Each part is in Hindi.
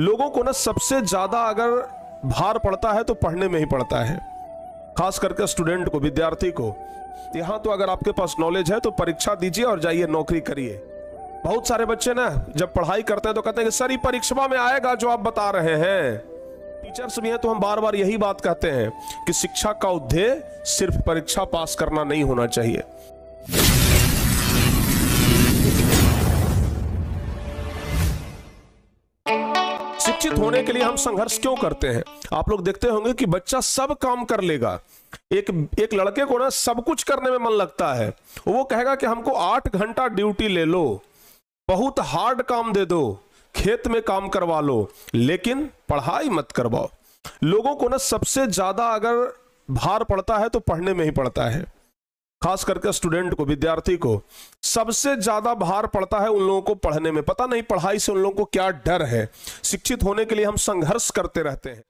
लोगों को ना सबसे ज़्यादा अगर भार पड़ता है तो पढ़ने में ही पड़ता है खास करके स्टूडेंट को विद्यार्थी को यहाँ तो अगर आपके पास नॉलेज है तो परीक्षा दीजिए और जाइए नौकरी करिए बहुत सारे बच्चे ना जब पढ़ाई करते हैं तो कहते हैं कि सर ये परीक्षा में आएगा जो आप बता रहे हैं टीचर्स भी हैं तो हम बार बार यही बात कहते हैं कि शिक्षा का उद्देश्य सिर्फ परीक्षा पास करना नहीं होना चाहिए शिक्षित होने के लिए हम संघर्ष क्यों करते हैं आप लोग देखते होंगे कि बच्चा सब काम कर लेगा एक एक लड़के को ना सब कुछ करने में मन लगता है वो कहेगा कि हमको आठ घंटा ड्यूटी ले लो बहुत हार्ड काम दे दो खेत में काम करवा लो लेकिन पढ़ाई मत करवाओ लोगों को ना सबसे ज्यादा अगर भार पड़ता है तो पढ़ने में ही पड़ता है खास करके स्टूडेंट को विद्यार्थी को सबसे ज्यादा भार पड़ता है उन लोगों को पढ़ने में पता नहीं पढ़ाई से उन लोगों को क्या डर है शिक्षित होने के लिए हम संघर्ष करते रहते हैं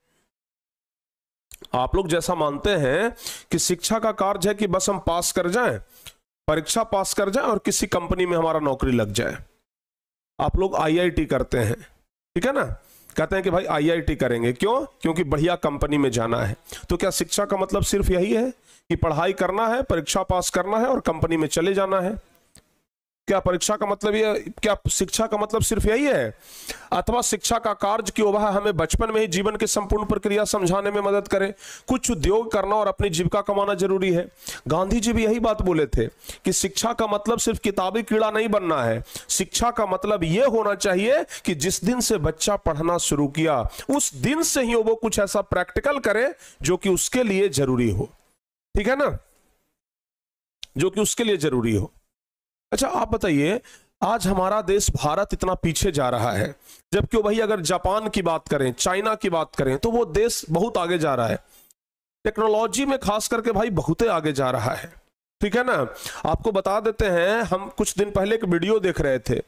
आप लोग जैसा मानते हैं कि शिक्षा का कार्य है कि बस हम पास कर जाएं परीक्षा पास कर जाएं और किसी कंपनी में हमारा नौकरी लग जाए आप लोग आईआईटी करते हैं ठीक है ना कहते हैं कि भाई आईआईटी करेंगे क्यों क्योंकि बढ़िया कंपनी में जाना है तो क्या शिक्षा का मतलब सिर्फ यही है कि पढ़ाई करना है परीक्षा पास करना है और कंपनी में चले जाना है क्या परीक्षा का मतलब ये क्या शिक्षा का मतलब सिर्फ यही है अथवा शिक्षा का कार्य क्यों वह हमें बचपन में ही जीवन के संपूर्ण प्रक्रिया समझाने में मदद करे कुछ उद्योग करना और अपनी जीविका कमाना जरूरी है गांधी जी भी यही बात बोले थे कि शिक्षा का मतलब सिर्फ किताबी कीड़ा नहीं बनना है शिक्षा का मतलब यह होना चाहिए कि जिस दिन से बच्चा पढ़ना शुरू किया उस दिन से ही वो कुछ ऐसा प्रैक्टिकल करे जो कि उसके लिए जरूरी हो ठीक है ना जो कि उसके लिए जरूरी हो अच्छा आप बताइए आज हमारा देश भारत इतना पीछे जा रहा है जबकि भाई अगर जापान की बात करें चाइना की बात करें तो वो देश बहुत आगे जा रहा है टेक्नोलॉजी में खास करके भाई बहुत आगे जा रहा है ठीक है ना आपको बता देते हैं हम कुछ दिन पहले एक वीडियो देख रहे थे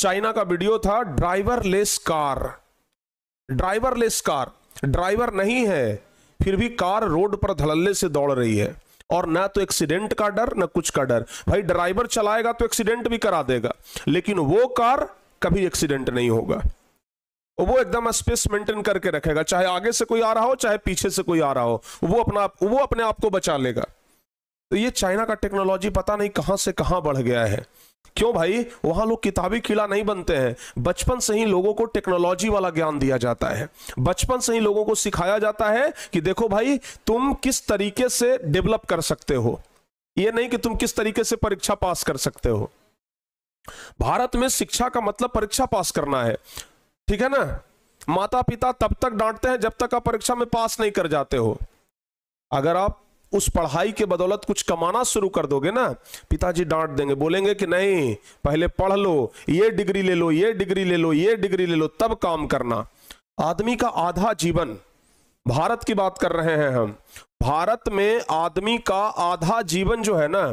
चाइना का वीडियो था driverless car driverless car driver नहीं है फिर भी कार रोड पर धड़ल्ले से दौड़ रही है और ना तो एक्सीडेंट का डर ना कुछ का डर भाई ड्राइवर चलाएगा तो एक्सीडेंट भी करा देगा लेकिन वो कार कभी एक्सीडेंट नहीं होगा वो एकदम स्पेस मेंटेन करके रखेगा चाहे आगे से कोई आ रहा हो चाहे पीछे से कोई आ रहा हो वो अपना वो अपने आप को बचा लेगा तो ये चाइना का टेक्नोलॉजी पता नहीं कहाँ से कहाँ बढ़ गया है क्यों भाई वहां लोग किताबी किला नहीं बनते हैं बचपन से ही लोगों को टेक्नोलॉजी वाला ज्ञान दिया जाता है बचपन से ही लोगों को सिखाया जाता है कि देखो भाई तुम किस तरीके से डेवलप कर सकते हो ये नहीं कि तुम किस तरीके से परीक्षा पास कर सकते हो भारत में शिक्षा का मतलब परीक्षा पास करना है ठीक है ना माता पिता तब तक डांटते हैं जब तक आप परीक्षा में पास नहीं कर जाते हो अगर आप उस पढ़ाई के बदौलत कुछ कमाना शुरू कर दोगे ना पिताजी डांट देंगे बोलेंगे कि नहीं पहले पढ़ लो ये डिग्री ले लो ये डिग्री ले लो ये डिग्री ले लो तब काम करना आदमी का आधा जीवन भारत की बात कर रहे हैं हम भारत में आदमी का आधा जीवन जो है ना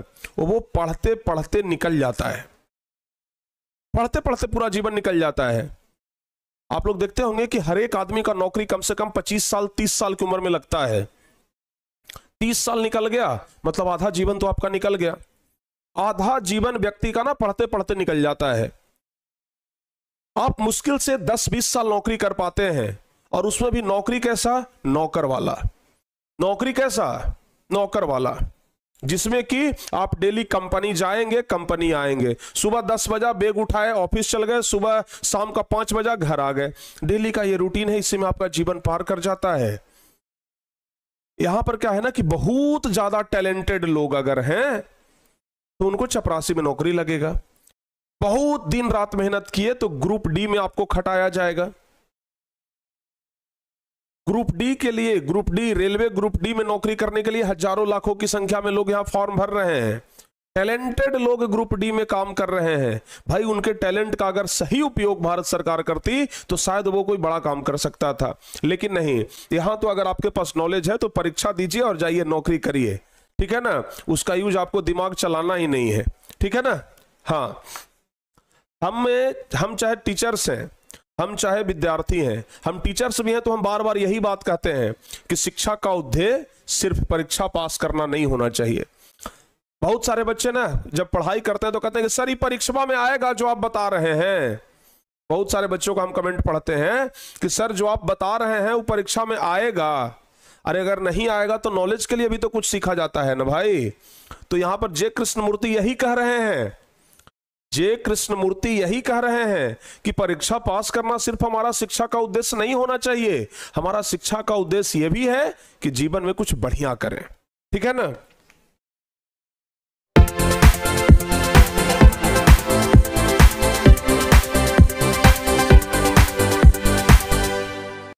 वो पढ़ते पढ़ते निकल जाता है पढ़ते पढ़ते पूरा जीवन निकल जाता है आप लोग देखते होंगे कि हर एक आदमी का नौकरी कम से कम 25 साल 30 साल की उम्र में लगता है तीस साल निकल गया मतलब आधा जीवन तो आपका निकल गया आधा जीवन व्यक्ति का ना पढ़ते पढ़ते निकल जाता है आप मुश्किल से दस बीस साल नौकरी कर पाते हैं और उसमें भी नौकरी कैसा नौकर वाला नौकरी कैसा नौकर वाला जिसमें कि आप डेली कंपनी जाएंगे कंपनी आएंगे सुबह दस बजे बैग उठाए ऑफिस चल गए सुबह शाम का पांच बजे घर आ गए डेली का ये रूटीन है इसी में आपका जीवन पार कर जाता है यहां पर क्या है ना कि बहुत ज्यादा टैलेंटेड लोग अगर हैं तो उनको चपरासी में नौकरी लगेगा बहुत दिन रात मेहनत किए तो ग्रुप डी में आपको खटाया जाएगा ग्रुप डी के लिए group D railway group D में नौकरी करने के लिए हजारों लाखों की संख्या में लोग यहां फॉर्म भर रहे हैं टैलेंटेड लोग ग्रुप डी में काम कर रहे हैं भाई उनके टैलेंट का अगर सही उपयोग भारत सरकार करती तो शायद वो कोई बड़ा काम कर सकता था लेकिन नहीं यहां तो अगर आपके पास नॉलेज है तो परीक्षा दीजिए और जाइए नौकरी करिए ठीक है ना उसका यूज आपको दिमाग चलाना ही नहीं है ठीक है ना हाँ हम हम चाहे टीचर्स हैं हम चाहे विद्यार्थी हैं हम टीचर्स भी हैं तो हम बार बार यही बात कहते हैं कि शिक्षा का उद्देश्य सिर्फ परीक्षा पास करना नहीं होना चाहिए बहुत सारे बच्चे ना जब पढ़ाई करते हैं तो कहते हैं कि सर ये परीक्षा में आएगा जो आप बता रहे हैं बहुत सारे बच्चों का हम कमेंट पढ़ते हैं कि सर जो आप बता रहे हैं वो परीक्षा में आएगा अरे अगर नहीं आएगा तो नॉलेज के लिए भी तो कुछ सीखा जाता है ना भाई तो यहां पर जय कृष्णमूर्ति यही कह रहे हैं जय कृष्णमूर्ति यही कह रहे हैं कि परीक्षा पास करना सिर्फ हमारा शिक्षा का उद्देश्य नहीं होना चाहिए हमारा शिक्षा का उद्देश्य यह भी है कि जीवन में कुछ बढ़िया करें ठीक है ना